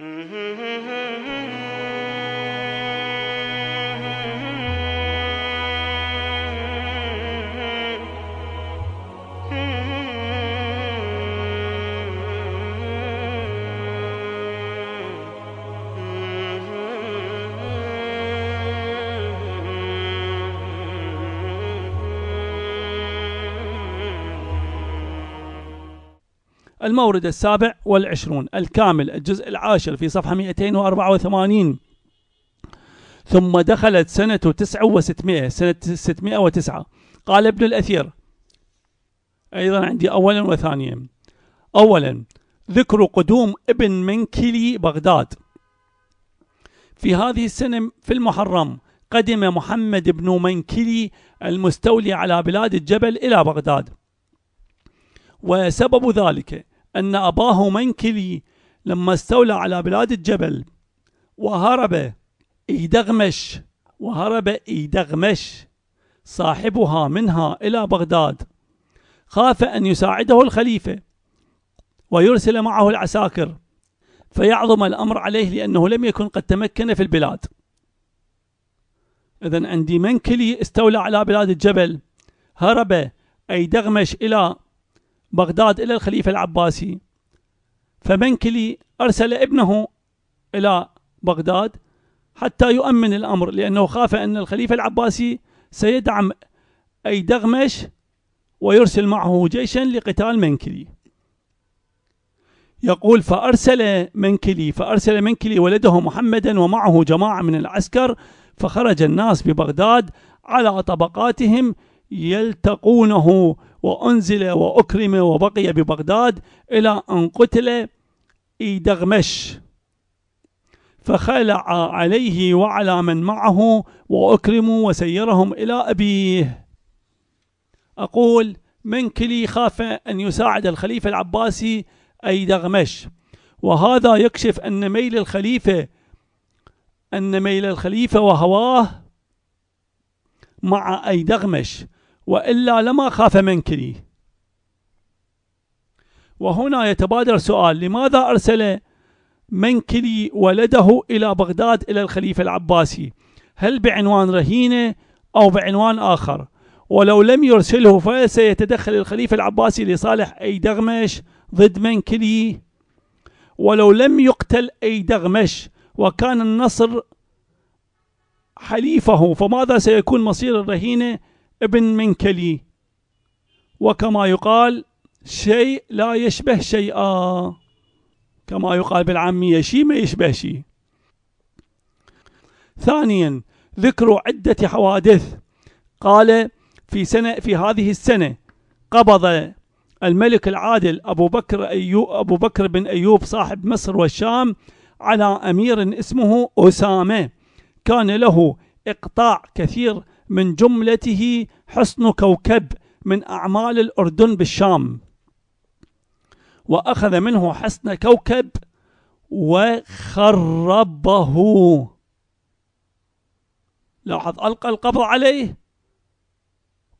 Mm-hmm. المورد السابع والعشرون الكامل الجزء العاشر في صفحة 284 ثم دخلت سنة تسعة وستمائة سنة ستمائة وتسعة قال ابن الأثير أيضا عندي أولا وثانيا أولا ذكر قدوم ابن منكلي بغداد في هذه السنة في المحرم قدم محمد بن منكلي المستولي على بلاد الجبل إلى بغداد وسبب ذلك أن أباه منكلي لما استولى على بلاد الجبل وهرب إيدغمش وهرب إيدغمش صاحبها منها إلى بغداد خاف أن يساعده الخليفة ويرسل معه العساكر فيعظم الأمر عليه لأنه لم يكن قد تمكن في البلاد إذا عندي منكلي استولى على بلاد الجبل هرب أي دغمش إلى بغداد إلى الخليفة العباسي فبنكلي أرسل ابنه إلى بغداد حتى يؤمن الأمر لأنه خاف أن الخليفة العباسي سيدعم أي دغمش ويرسل معه جيشا لقتال منكلي يقول فأرسل منكلي فأرسل منكلي ولده محمدا ومعه جماعة من العسكر فخرج الناس ببغداد على طبقاتهم يلتقونه وأنزل وأكرم وبقي ببغداد إلى أن قتل إيدغمش فخلع عليه وعلى من معه وأكرموا وسيرهم إلى أبيه أقول من كلي خاف أن يساعد الخليفة العباسي أيدغمش وهذا يكشف أن ميل الخليفة أن ميل الخليفة وهواه مع أيدغمش وإلا لما خاف منكري وهنا يتبادر سؤال لماذا أرسل منكري ولده إلى بغداد إلى الخليفة العباسي هل بعنوان رهينة أو بعنوان آخر ولو لم يرسله فسيتدخل الخليفة العباسي لصالح أي دغمش ضد منكلي ولو لم يقتل أي دغمش وكان النصر حليفه فماذا سيكون مصير الرهينة ابن منكلي وكما يقال شيء لا يشبه شيئا كما يقال بالعامية شيء ما يشبه شيء ثانيا ذكر عدة حوادث قال في سنة في هذه السنة قبض الملك العادل أبو بكر أيوب أبو بكر بن أيوب صاحب مصر والشام على أمير اسمه أسامة كان له إقطاع كثير من جملته حصن كوكب من أعمال الأردن بالشام وأخذ منه حصن كوكب وخربه لاحظ ألقى القبض عليه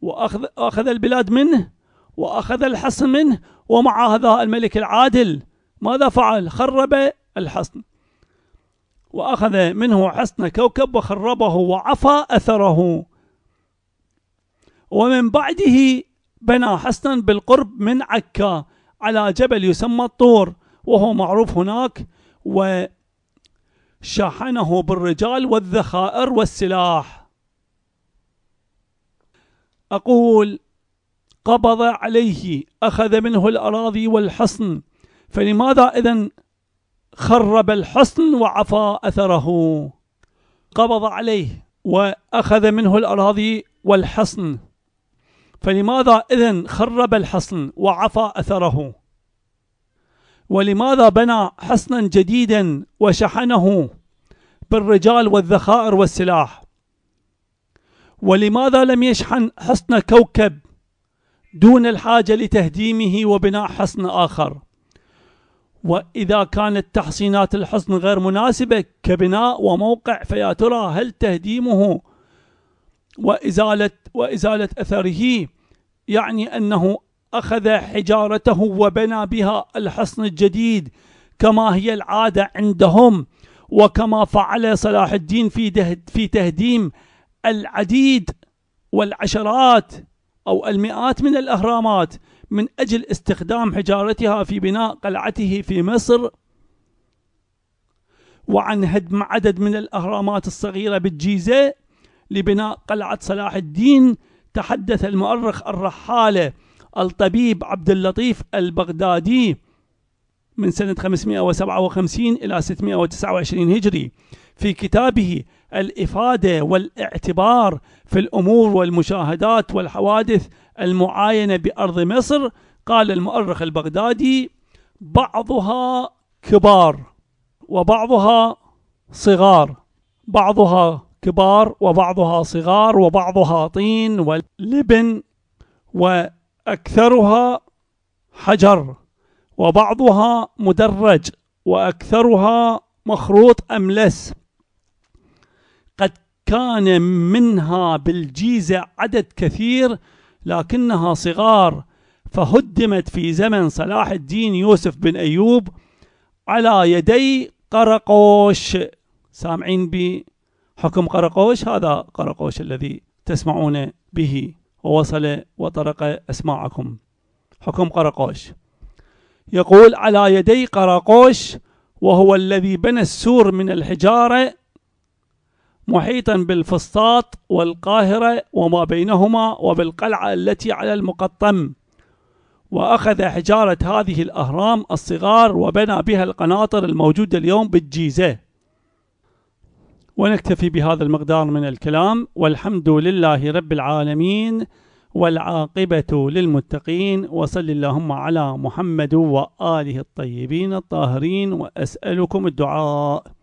وأخذ, أخذ البلاد منه وأخذ الحصن منه ومع هذا الملك العادل ماذا فعل خرب الحصن وأخذ منه حصن كوكب وخربه وعفى أثره ومن بعده بنى حصنا بالقرب من عكا على جبل يسمى الطور وهو معروف هناك شاحنه بالرجال والذخائر والسلاح أقول قبض عليه أخذ منه الأراضي والحصن فلماذا إذا خرب الحصن وعفى أثره قبض عليه وأخذ منه الأراضي والحصن فلماذا إذن خرب الحصن وعفى أثره ولماذا بنى حصنا جديدا وشحنه بالرجال والذخائر والسلاح ولماذا لم يشحن حصن كوكب دون الحاجة لتهديمه وبناء حصن آخر وإذا كانت تحصينات الحصن غير مناسبة كبناء وموقع فيا ترى هل تهديمه وإزالة وإزالة أثره يعني أنه أخذ حجارته وبنى بها الحصن الجديد كما هي العادة عندهم وكما فعل صلاح الدين في في تهديم العديد والعشرات أو المئات من الأهرامات من أجل استخدام حجارتها في بناء قلعته في مصر وعن هدم عدد من الأهرامات الصغيرة بالجيزة لبناء قلعة صلاح الدين تحدث المؤرخ الرحالة الطبيب عبد اللطيف البغدادي من سنة 557 إلى 629 هجري في كتابه الإفادة والاعتبار في الأمور والمشاهدات والحوادث المعاينة بأرض مصر قال المؤرخ البغدادي بعضها كبار وبعضها صغار بعضها كبار وبعضها صغار وبعضها طين ولبن وأكثرها حجر وبعضها مدرج وأكثرها مخروط أملس قد كان منها بالجيزة عدد كثير لكنها صغار فهدمت في زمن صلاح الدين يوسف بن أيوب على يدي قرقوش سامعين بي حكم قرقوش هذا قرقوش الذي تسمعون به ووصل وطرق أسماعكم حكم قرقوش يقول على يدي قرقوش وهو الذي بنى السور من الحجارة محيطا بالفسطاط والقاهرة وما بينهما وبالقلعة التي على المقطم وأخذ حجارة هذه الأهرام الصغار وبنى بها القناطر الموجودة اليوم بالجيزة ونكتفي بهذا المقدار من الكلام والحمد لله رب العالمين والعاقبة للمتقين وصل اللهم على محمد وآله الطيبين الطاهرين وأسألكم الدعاء